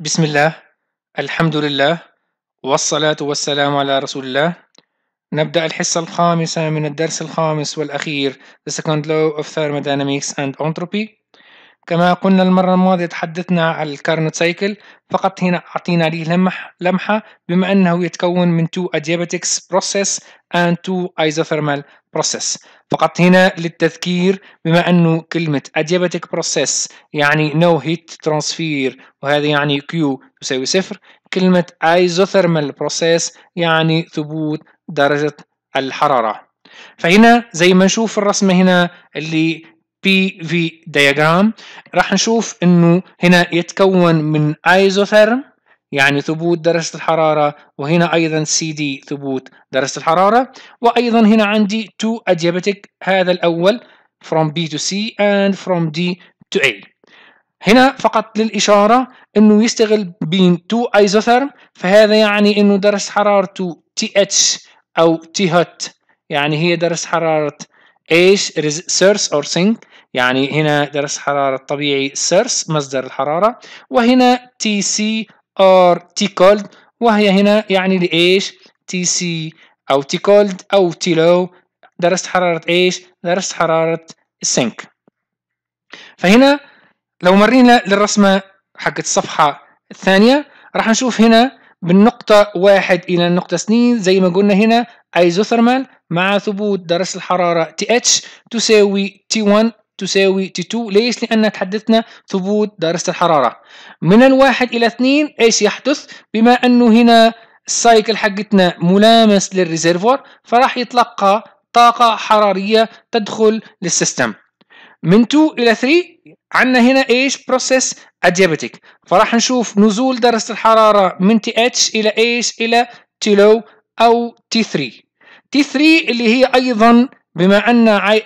بسم الله الحمد لله والصلاة والسلام على رسول الله نبدأ الحصة الخامسة من الدرس الخامس والأخير The Second Law of Thermodynamics and Entropy كما قلنا المرة الماضية تحدثنا على الكارنوت سايكل فقط هنا أعطينا له لمح لمحة بما أنه يتكون من two adiabatics process and two isothermal process فقط هنا للتذكير بما أنه كلمة adiabatic process يعني no heat transfer وهذا يعني Q يساوي صفر كلمة isothermal process يعني ثبوت درجة الحرارة فهنا زي ما نشوف الرسمة هنا اللي بي في دياجرام راح نشوف انه هنا يتكون من ايزوثيرم يعني ثبوت درجة الحرارة وهنا أيضا سي دي ثبوت درجة الحرارة وأيضا هنا عندي تو adiabatic هذا الأول from B to C and from D to A هنا فقط للإشارة أنه يستغل بين two isotherm فهذا يعني أنه درجة حرارته TH أو T hot يعني هي درجة حرارة ايش سيرس اور سينك يعني هنا درس حرارة طبيعي سيرس مصدر الحرارة وهنا تي سي اور تي كولد وهي هنا يعني لإيش تي سي أو تي كولد أو تي لو درست حرارة إيش درست حرارة سينك فهنا لو مرينا للرسمة حقت الصفحة الثانية راح نشوف هنا بالنقطة واحد إلى النقطة سنين زي ما قلنا هنا ايزوثرمال مع ثبوت درجة الحرارة تي اتش تساوي تي 1 تساوي تي 2 ليش؟ لأن تحدثنا ثبوت درجة الحرارة من الواحد إلى اثنين إيش يحدث؟ بما أنه هنا السايكل حقتنا ملامس للريزرفور فراح يتلقى طاقة حرارية تدخل للسيستم من 2 إلى 3 عندنا هنا ايش بروسيس اديابيتيك فراح نشوف نزول درجة الحرارة من تي اتش إلى ايش إلى تي لو أو تي 3 تي 3 اللي هي ايضا بما ان اي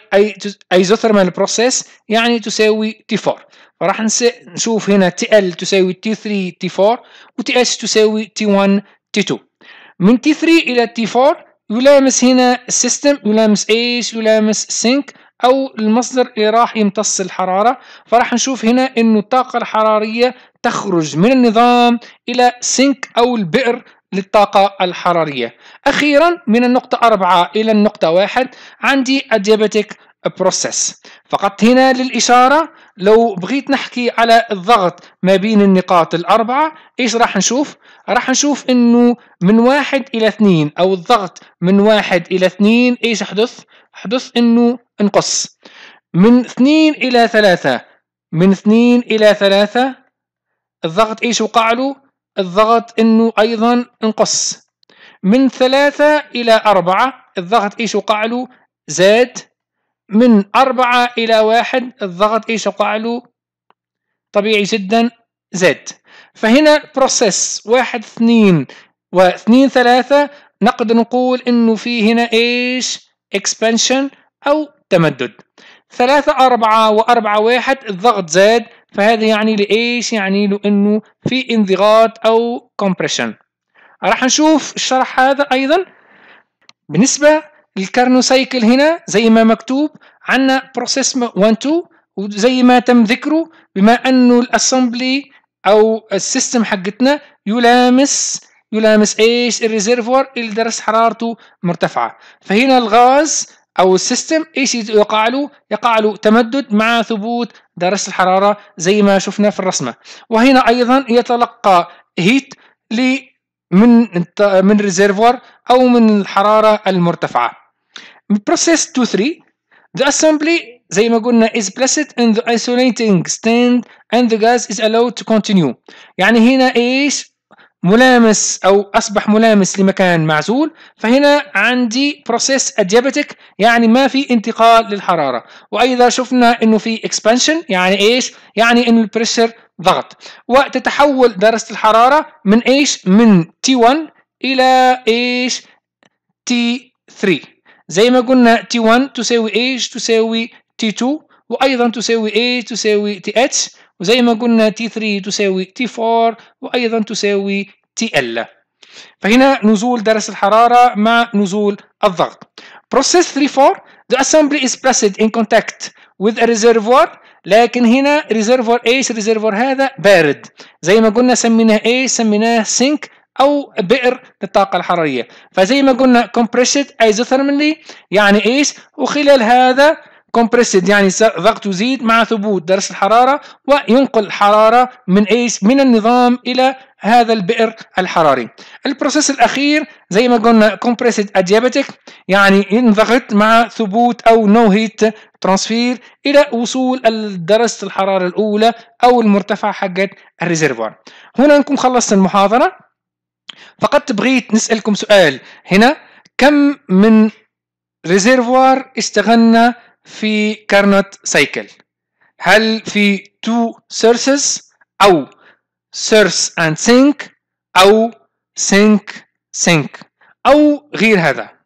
ايزوثيرمال بروسيس يعني تساوي تي 4 فراح نشوف هنا تي ال تساوي تي 3 تي 4 وتي اس تساوي تي 1 تي 2 من تي 3 الى تي 4 يلامس هنا السيستم يلامس ايش يلامس سينك او المصدر اللي راح يمتص الحراره فراح نشوف هنا انه الطاقه الحراريه تخرج من النظام الى سينك او البئر للطاقة الحرارية أخيرا من النقطة أربعة إلى النقطة واحد عندي الديابيتيك بروسيس فقط هنا للإشارة لو بغيت نحكي على الضغط ما بين النقاط الأربعة إيش راح نشوف؟ راح نشوف إنه من واحد إلى اثنين أو الضغط من واحد إلى اثنين إيش حدث؟ حدث إنه انقص من اثنين إلى ثلاثة من اثنين إلى ثلاثة الضغط إيش وقع له؟ الضغط انه ايضا انقص من ثلاثة الى اربعة الضغط ايش وقع له زاد من أربعة إلى واحد الضغط إيش وقع له طبيعي جدا زاد فهنا بروسيس واحد اثنين واثنين ثلاثة نقدر نقول إنه في هنا إيش اكسبانشن أو تمدد ثلاثة أربعة وأربعة واحد الضغط زاد فهذا يعني لايش يعني له انه في انضغاط او compression راح نشوف الشرح هذا ايضا بالنسبه سايكل هنا زي ما مكتوب عندنا بروسيس 1 2 وزي ما تم ذكره بما انه الاسامبلي او السيستم حقتنا يلامس يلامس ايش الريزرفوار اللي درس حرارته مرتفعه فهنا الغاز او السيستم اي شيء يقع له يقع له تمدد مع ثبوت درجه الحراره زي ما شفنا في الرسمه وهنا ايضا يتلقى هيت من من ريزرفوار او من الحراره المرتفعه بروسيس 2 3 the assembly زي ما قلنا is placed in the isolating stand and the gas is allowed to continue يعني هنا ايش ملامس او اصبح ملامس لمكان معزول فهنا عندي بروسيس اديابيتك يعني ما في انتقال للحراره وايضا شفنا انه في اكسبانشن يعني ايش يعني انه البريشر ضغط وتتحول درجه الحراره من ايش من تي 1 الى ايش تي 3 زي ما قلنا تي 1 تساوي ايش تساوي تي 2 وايضا تساوي ايش تساوي تي اتش وزي ما قلنا T3 تساوي T4 وأيضا تساوي TL فهنا نزول درس الحرارة مع نزول الضغط Process 3-4 The assembly is placed in contact with a reservoir لكن هنا reservoir A reservoir هذا بارد زي ما قلنا سميناه A سميناه sink أو بئر للطاقة الحرارية فزي ما قلنا compressed isothermally يعني ايش وخلال هذا كومبريسد يعني ضغط يزيد مع ثبوت درجه الحراره وينقل الحراره من ايش من النظام الى هذا البئر الحراري البروسيس الاخير زي ما قلنا كومبريسد ادياباتيك يعني ينضغط مع ثبوت او نو هيت ترانسفير الى وصول درجه الحراره الاولى او المرتفع حقت الريزرفوار هنا نكون خلصت المحاضره فقط بغيت نسالكم سؤال هنا كم من ريزرفوار استغنى في كارنوت سايكل هل في تو سيرسز او سيرس اند سينك او سينك سينك او غير هذا